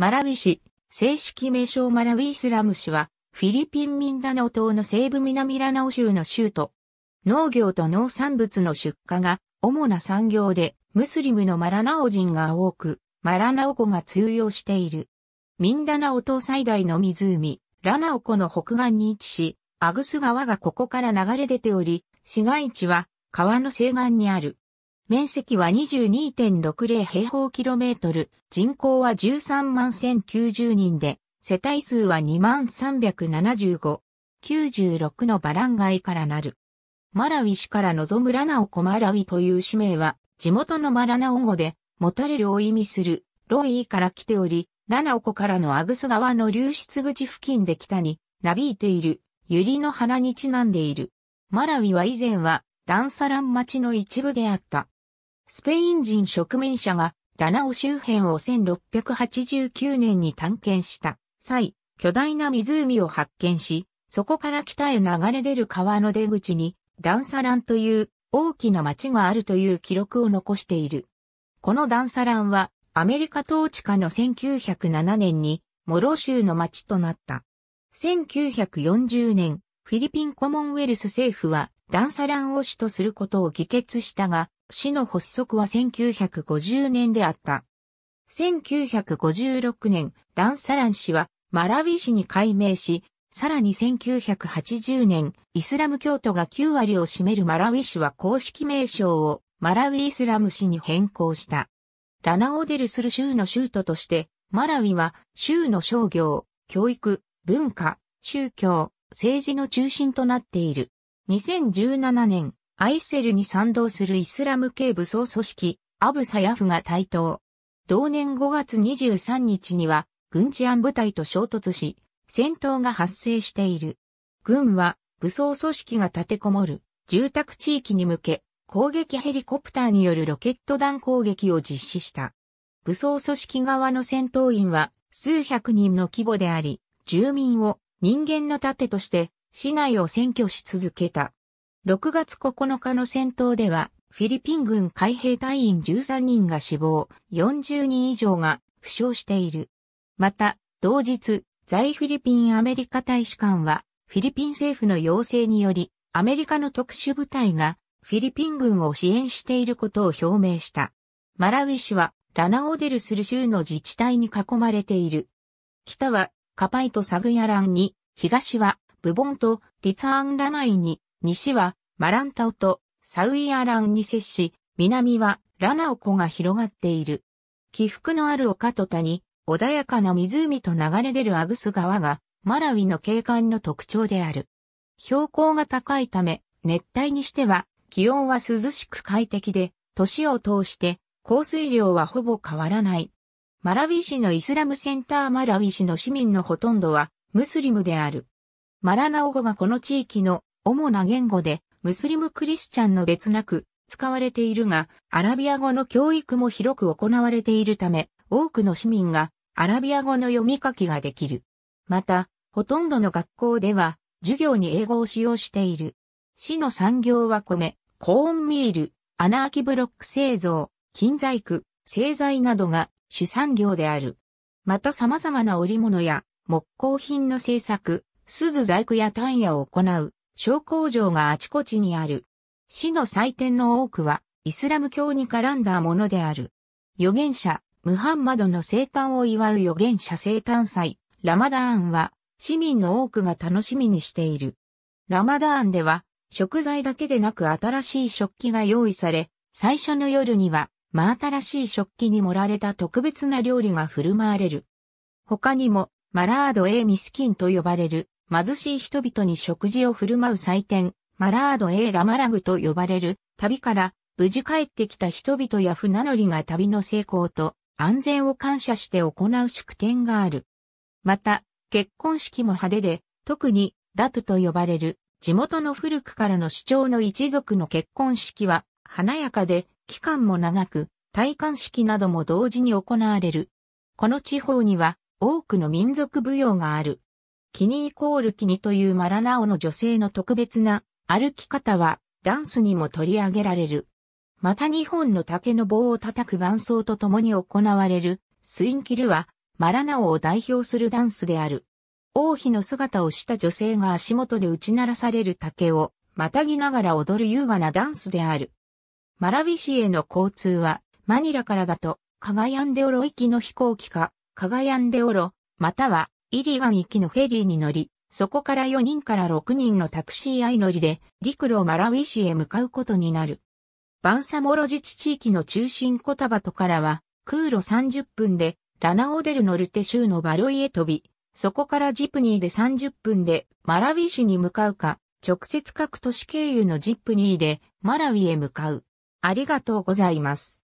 マラウィ市、正式名称マラウィスラム市は、フィリピンミンダナオ島の西部南ラナオ州の州都。農業と農産物の出荷が主な産業で、ムスリムのマラナオ人が多く、マラナオ湖が通用している。ミンダナオ島最大の湖、ラナオ湖の北岸に位置し、アグス川がここから流れ出ており、市街地は川の西岸にある。面積は22.60平方キロメートル、人口は13万1090人で、世帯数は2万375、96のバランガイからなる。マラウィ市から望むラナオコマラウィという氏名は、地元のマラナオ語で、持たれるを意味する、ロイーから来ており、ラナオコからのアグス川の流出口付近で北に、なびいている、ユリの花にちなんでいる。マラウィは以前は、ダンサラン町の一部であった。スペイン人植民者がラナオ周辺を1689年に探検した際、巨大な湖を発見し、そこから北へ流れ出る川の出口にダンサランという大きな町があるという記録を残している。このダンサランはアメリカ統治下の1907年にモロ州の町となった。1940年、フィリピンコモンウェルス政府はダンサランを主とすることを議決したが、市の発足は1950年であった。1956年、ダンサラン氏はマラウィ市に改名し、さらに1980年、イスラム教徒が9割を占めるマラウィ市は公式名称をマラウィイスラム市に変更した。ラナオデルする州の州都として、マラウィは州の商業、教育、文化、宗教、政治の中心となっている。2017年、アイセルに賛同するイスラム系武装組織、アブサヤフが台頭。同年5月23日には、軍治安部隊と衝突し、戦闘が発生している。軍は、武装組織が立てこもる、住宅地域に向け、攻撃ヘリコプターによるロケット弾攻撃を実施した。武装組織側の戦闘員は、数百人の規模であり、住民を人間の盾として、市内を占拠し続けた。6月9日の戦闘では、フィリピン軍海兵隊員13人が死亡、40人以上が負傷している。また、同日、在フィリピンアメリカ大使館は、フィリピン政府の要請により、アメリカの特殊部隊が、フィリピン軍を支援していることを表明した。マラウィ氏は、ラナオデルスル州の自治体に囲まれている。北は、カパイとサグヤランに、東は、ブボンとティツァーンラマイに、西は、マランタオとサウイアランに接し、南はラナオ湖が広がっている。起伏のある丘と谷、穏やかな湖と流れ出るアグス川が、マラウィの景観の特徴である。標高が高いため、熱帯にしては、気温は涼しく快適で、年を通して、降水量はほぼ変わらない。マラウィ市のイスラムセンターマラウィ市の市民のほとんどは、ムスリムである。マラナオ語がこの地域の主な言語で、ムスリム・クリスチャンの別なく使われているが、アラビア語の教育も広く行われているため、多くの市民がアラビア語の読み書きができる。また、ほとんどの学校では、授業に英語を使用している。市の産業は米、コーンミール、穴あきブロック製造、金細工、製材などが主産業である。また様々な織物や木工品の製作、鈴細工や単野を行う小工場があちこちにある。市の祭典の多くは、イスラム教に絡んだものである。預言者、ムハンマドの生誕を祝う預言者生誕祭、ラマダーンは、市民の多くが楽しみにしている。ラマダーンでは、食材だけでなく新しい食器が用意され、最初の夜には、真新しい食器に盛られた特別な料理が振る舞われる。他にも、マラード・エー・ミスキンと呼ばれる、貧しい人々に食事を振る舞う祭典、マラード・エー・ラマラグと呼ばれる旅から無事帰ってきた人々や船乗りが旅の成功と安全を感謝して行う祝典がある。また、結婚式も派手で、特にダトと呼ばれる地元の古くからの主張の一族の結婚式は華やかで期間も長く、戴冠式なども同時に行われる。この地方には多くの民族舞踊がある。キニイコールキニというマラナオの女性の特別な歩き方はダンスにも取り上げられる。また日本の竹の棒を叩く伴奏と共に行われるスインキルはマラナオを代表するダンスである。王妃の姿をした女性が足元で打ち鳴らされる竹をまたぎながら踊る優雅なダンスである。マラビ市への交通はマニラからだとカガヤンデオロ行きの飛行機かカガヤンデオロまたはイリン行きのフェリーに乗り、そこから4人から6人のタクシー相乗りで陸路マラウィ市へ向かうことになる。バンサモロ自治地域の中心コタバトからは空路30分でラナオデルノルテ州のバロイへ飛び、そこからジプニーで30分でマラウィ市に向かうか、直接各都市経由のジプニーでマラウィへ向かう。ありがとうございます。